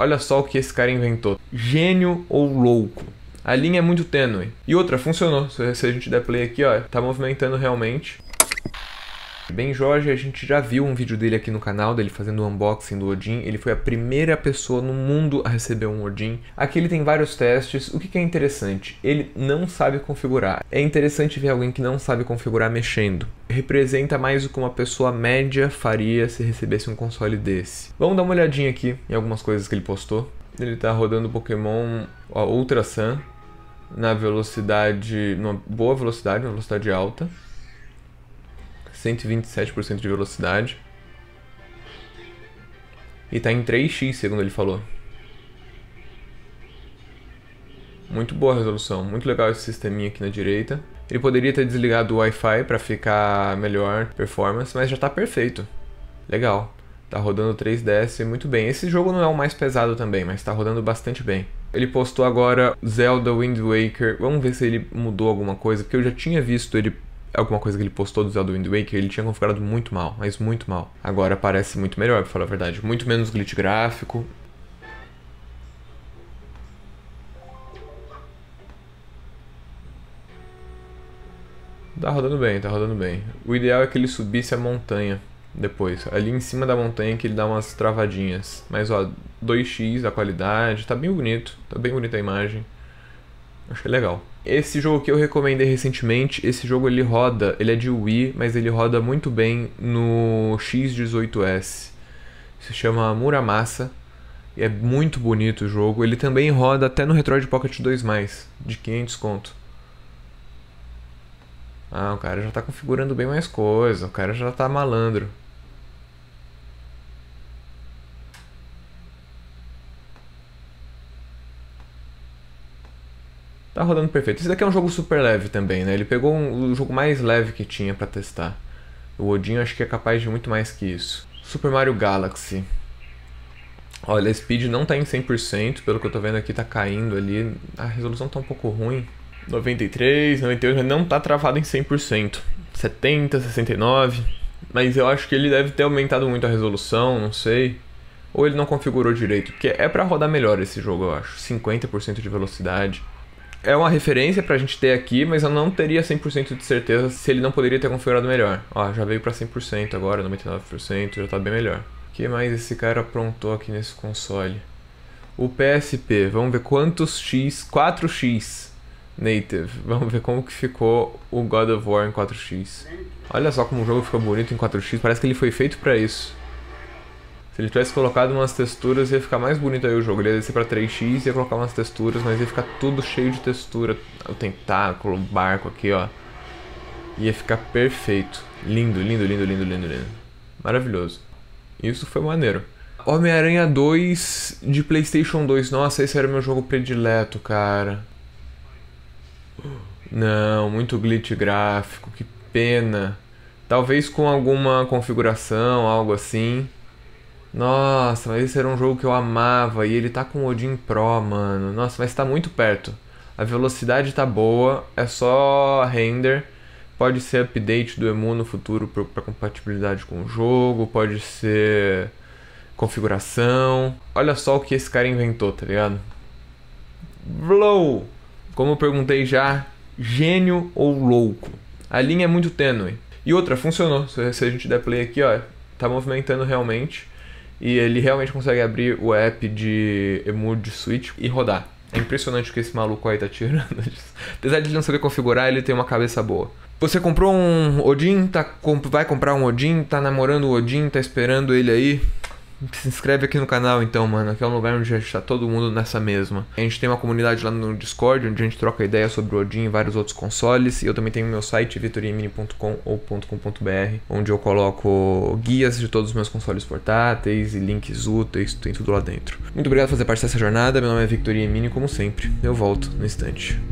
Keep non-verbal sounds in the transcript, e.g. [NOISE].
Olha só o que esse cara inventou: gênio ou louco? A linha é muito tênue. E outra, funcionou. Se a gente der play aqui, ó, tá movimentando realmente. Ben Jorge, a gente já viu um vídeo dele aqui no canal, dele fazendo o um unboxing do Odin. Ele foi a primeira pessoa no mundo a receber um Odin. Aqui ele tem vários testes. O que, é interessante? Ele não sabe configurar. É interessante ver alguém que não sabe configurar mexendo. Representa mais o que uma pessoa média faria se recebesse um console desse. Vamos dar uma olhadinha aqui em algumas coisas que ele postou. Ele está rodando Pokémon Ultra Sun na velocidade, numa boa velocidade, uma velocidade alta. 127% de velocidade. E tá em 3x, segundo ele falou. Muito boa resolução, muito legal esse sisteminha aqui na direita. Ele poderia ter desligado o Wi-Fi para ficar melhor performance, mas já tá perfeito. Legal. Tá rodando 3DS muito bem. Esse jogo não é o mais pesado também, mas tá rodando bastante bem. Ele postou agora Zelda Wind Waker. Vamos ver se ele mudou alguma coisa, porque eu já tinha visto ele alguma coisa que ele postou do Zelda Wind Waker, ele tinha configurado muito mal, mas muito mal. Agora parece muito melhor, pra falar a verdade. Muito menos glitch gráfico. Tá rodando bem, tá rodando bem. O ideal é que ele subisse a montanha depois. Ali em cima da montanha que ele dá umas travadinhas. Mas ó, 2x a qualidade, tá bem bonito, tá bem bonita a imagem. Achei legal. Esse jogo que eu recomendei recentemente, esse jogo ele roda, ele é de Wii, mas ele roda muito bem no X18S. Se chama Muramasa. É muito bonito o jogo. Ele também roda até no Retroid Pocket 2, de 500 conto. Ah, o cara já tá configurando bem mais coisa, o cara já tá malandro. Tá rodando perfeito. Esse daqui é um jogo super leve também, né? Ele pegou um, o jogo mais leve que tinha para testar. O Odin acho que é capaz de muito mais que isso. Super Mario Galaxy. Olha, a speed não tá em 100%, pelo que eu tô vendo aqui tá caindo ali. A resolução tá um pouco ruim. 93, 98, mas não tá travado em 100%. 70, 69. Mas eu acho que ele deve ter aumentado muito a resolução, não sei. Ou ele não configurou direito, porque é para rodar melhor esse jogo, eu acho. 50% de velocidade é uma referência pra gente ter aqui, mas eu não teria 100% de certeza se ele não poderia ter configurado melhor. Ó, já veio pra 100% agora, 99%, já tá bem melhor. O que mais esse cara aprontou aqui nesse console? O PSP, vamos ver quantos X, 4X native. Vamos ver como que ficou o God of War em 4X. Olha só como o jogo ficou bonito em 4X, parece que ele foi feito pra isso. Se ele tivesse colocado umas texturas, ia ficar mais bonito aí o jogo. Ele ia descer pra 3x, ia colocar umas texturas, mas ia ficar tudo cheio de textura. O tentáculo, o barco aqui, ó. Ia ficar perfeito. Lindo, lindo, lindo, lindo, lindo, lindo. Maravilhoso. Isso foi maneiro. Homem-Aranha 2 de PlayStation 2. Nossa, esse era meu jogo predileto, cara. Não, muito glitch gráfico, que pena. Talvez com alguma configuração, algo assim. Nossa, mas esse era um jogo que eu amava e ele tá com o Odin Pro, mano. Nossa, mas tá muito perto. A velocidade tá boa, é só render. Pode ser update do emu no futuro para compatibilidade com o jogo, pode ser configuração. Olha só o que esse cara inventou, tá ligado? Blow! Como eu perguntei já, gênio ou louco? A linha é muito tênue. E outra, funcionou. Se a gente der play aqui, ó, tá movimentando realmente. E ele realmente consegue abrir o app de Emu de Switch e rodar. É impressionante o que esse maluco aí tá tirando [LAUGHS] disso. Apesar de ele não saber configurar, ele tem uma cabeça boa. Você comprou um Odin, tá, vai comprar um Odin, tá namorando o Odin, tá esperando ele aí. Se inscreve aqui no canal então, mano. Aqui é um lugar onde está todo mundo nessa mesma. A gente tem uma comunidade lá no Discord, onde a gente troca ideia sobre o Odin e vários outros consoles. E eu também tenho meu site, vitoriemini.com ou .com.br, onde eu coloco guias de todos os meus consoles portáteis e links úteis, tem tudo lá dentro. Muito obrigado por fazer parte dessa jornada. Meu nome é Victoria como sempre. Eu volto no instante.